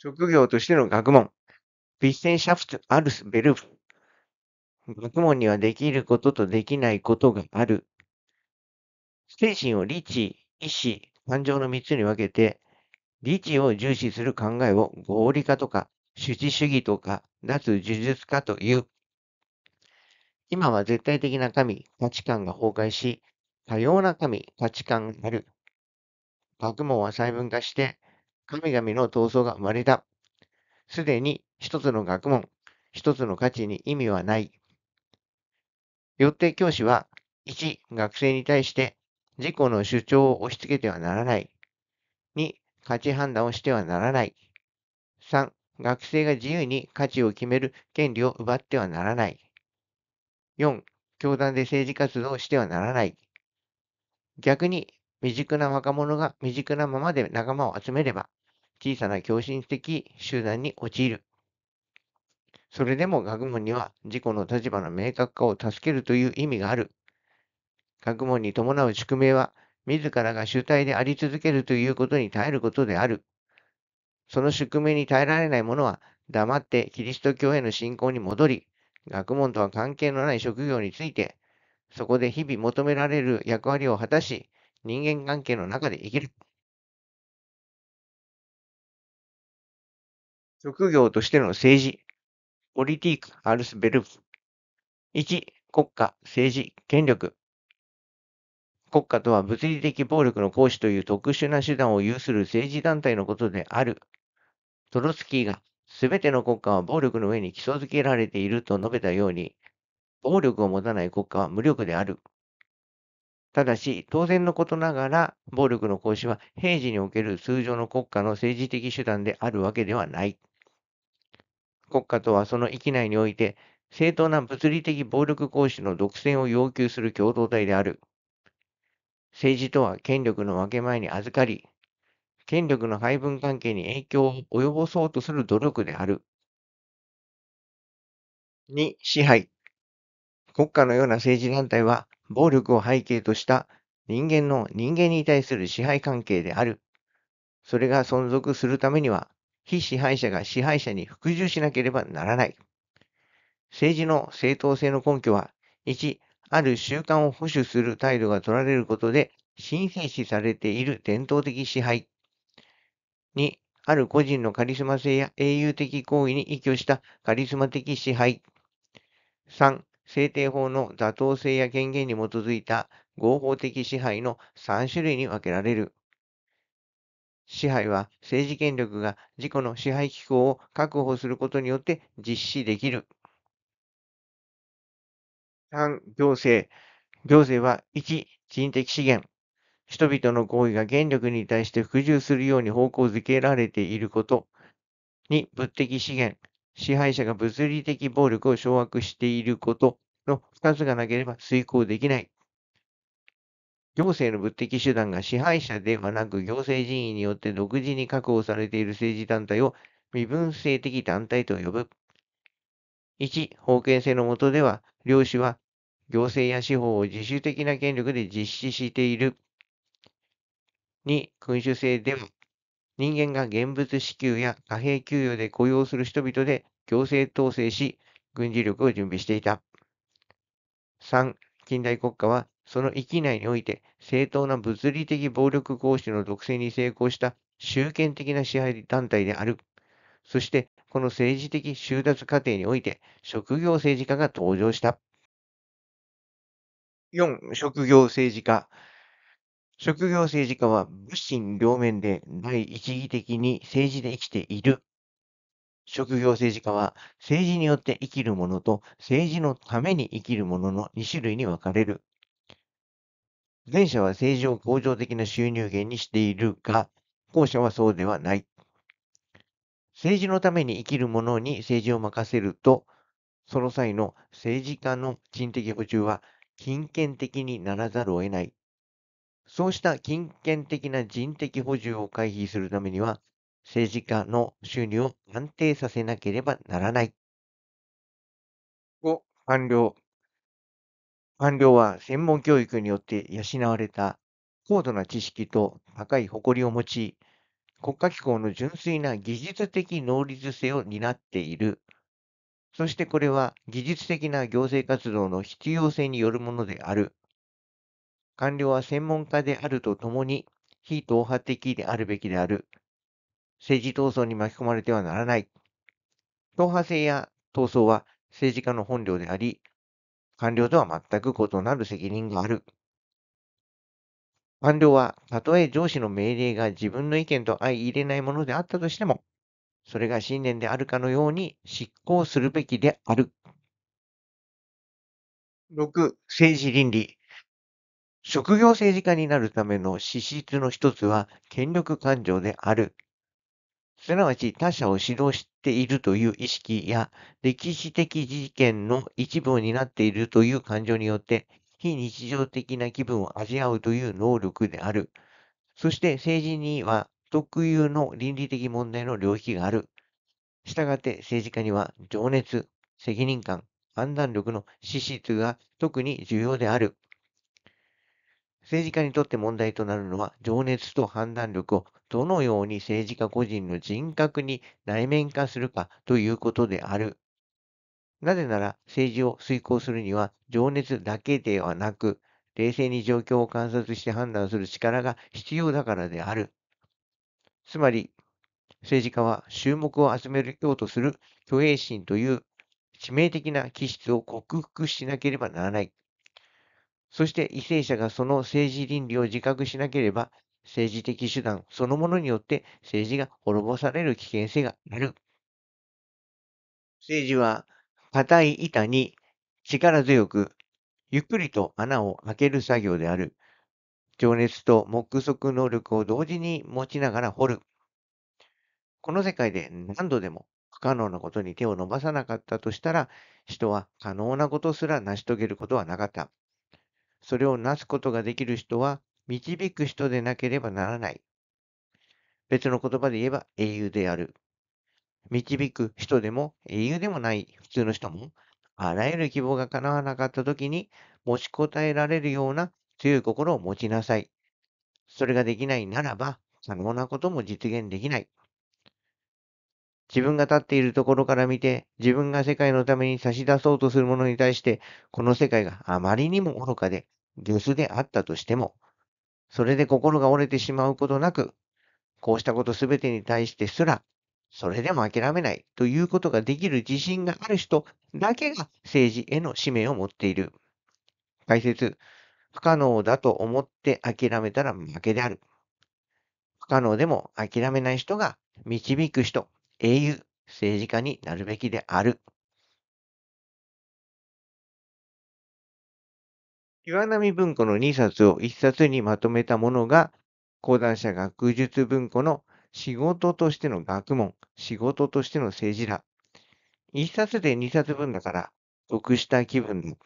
職業としての学問、ビッセンシャフト・アルス・ベルフ。学問にはできることとできないことがある。精神を理智、意志、感情の3つに分けて、理智を重視する考えを合理化とか、主治主義とか、脱呪術化という。今は絶対的な神、価値観が崩壊し、多様な神、価値観がある。学問は細分化して、神々の闘争が生まれた。すでに一つの学問、一つの価値に意味はない。よって教師は、1、学生に対して自己の主張を押し付けてはならない。2、価値判断をしてはならない。3、学生が自由に価値を決める権利を奪ってはならない。4、教団で政治活動をしてはならない。逆に、未熟な若者が未熟なままで仲間を集めれば、小さな共振的集団に陥る。それでも学問には自己の立場の明確化を助けるという意味がある。学問に伴う宿命は、自らが主体であり続けるということに耐えることである。その宿命に耐えられない者は、黙ってキリスト教への信仰に戻り、学問とは関係のない職業について、そこで日々求められる役割を果たし、人間関係の中で生きる。職業としての政治、ポリティーク、アルスベルフ。1、国家、政治、権力。国家とは物理的暴力の行使という特殊な手段を有する政治団体のことである。トロツキーが、すべての国家は暴力の上に基礎づけられていると述べたように、暴力を持たない国家は無力である。ただし、当然のことながら、暴力の行使は平時における通常の国家の政治的手段であるわけではない。国家とはその域内において、正当な物理的暴力行使の独占を要求する共同体である。政治とは権力の分け前に預かり、権力の配分関係に影響を及ぼそうとする努力である。2、支配。国家のような政治団体は、暴力を背景とした人間の人間に対する支配関係である。それが存続するためには、非支配者が支配者に服従しなければならない。政治の正当性の根拠は、1、ある習慣を保守する態度が取られることで神聖視されている伝統的支配。2、ある個人のカリスマ性や英雄的行為に依拠したカリスマ的支配。3、制定法の妥当性や権限に基づいた合法的支配の3種類に分けられる。支配は政治権力が自己の支配機構を確保することによって実施できる。3、行政。行政は1、人的資源。人々の行為が権力に対して服従するように方向づけられていること。2、物的資源。支配者が物理的暴力を掌握していることの2つがなければ遂行できない。行政の物的手段が支配者ではなく行政人員によって独自に確保されている政治団体を身分性的団体と呼ぶ。1、封建制の下では、領主は行政や司法を自主的な権力で実施している。2、君主制でも、人間が現物支給や貨幣給与で雇用する人々で行政統制し、軍事力を準備していた。3、近代国家はその域内において正当な物理的暴力行使の独占に成功した集権的な支配団体である。そして、この政治的収奪過程において職業政治家が登場した。4. 職業政治家。職業政治家は物心両面で第一義的に政治で生きている。職業政治家は政治によって生きるものと政治のために生きるものの2種類に分かれる。前者は政治を恒常的な収入源にしているが、後者はそうではない。政治のために生きる者に政治を任せると、その際の政治家の人的補充は金権的にならざるを得ない。そうした金権的な人的補充を回避するためには、政治家の収入を安定させなければならない。5、完了。官僚は専門教育によって養われた高度な知識と高い誇りを持ち、国家機構の純粋な技術的能率性を担っている。そしてこれは技術的な行政活動の必要性によるものである。官僚は専門家であるとともに、非党派的であるべきである。政治闘争に巻き込まれてはならない。党派性や闘争は政治家の本領であり、官僚とは全く異なる責任がある。官僚は、たとえ上司の命令が自分の意見と相入れないものであったとしても、それが信念であるかのように執行するべきである。6、政治倫理。職業政治家になるための資質の一つは権力感情である。すなわち他者を指導しているという意識や、歴史的事件の一部を担っているという感情によって、非日常的な気分を味わうという能力である。そして政治には特有の倫理的問題の領域がある。したがって政治家には情熱、責任感、判断力の資質が特に重要である。政治家にとって問題となるのは情熱と判断力をどのように政治家個人の人格に内面化するかということである。なぜなら政治を遂行するには情熱だけではなく、冷静に状況を観察して判断する力が必要だからである。つまり、政治家は注目を集めようとする虚栄心という致命的な気質を克服しなければならない。そして為政者がその政治倫理を自覚しなければ政治的手段そのものによって政治が滅ぼされる危険性がある。政治は硬い板に力強く、ゆっくりと穴を開ける作業である。情熱と目測能力を同時に持ちながら掘る。この世界で何度でも不可能なことに手を伸ばさなかったとしたら、人は可能なことすら成し遂げることはなかった。それを成すことができる人は導く人でなければならない。別の言葉で言えば英雄である。導く人でも英雄でもない普通の人も、あらゆる希望が叶わなかった時に持ちこたえられるような強い心を持ちなさい。それができないならば、可能なことも実現できない。自分が立っているところから見て、自分が世界のために差し出そうとするものに対して、この世界があまりにも愚かで、ゲスであったとしても、それで心が折れてしまうことなく、こうしたことすべてに対してすら、それでも諦めないということができる自信がある人だけが政治への使命を持っている。解説、不可能だと思って諦めたら負けである。不可能でも諦めない人が導く人、英雄、政治家になるべきである。岩波文庫の2冊を1冊にまとめたものが、講談社学術文庫の仕事としての学問、仕事としての政治ら。1冊で2冊分だから、得した気分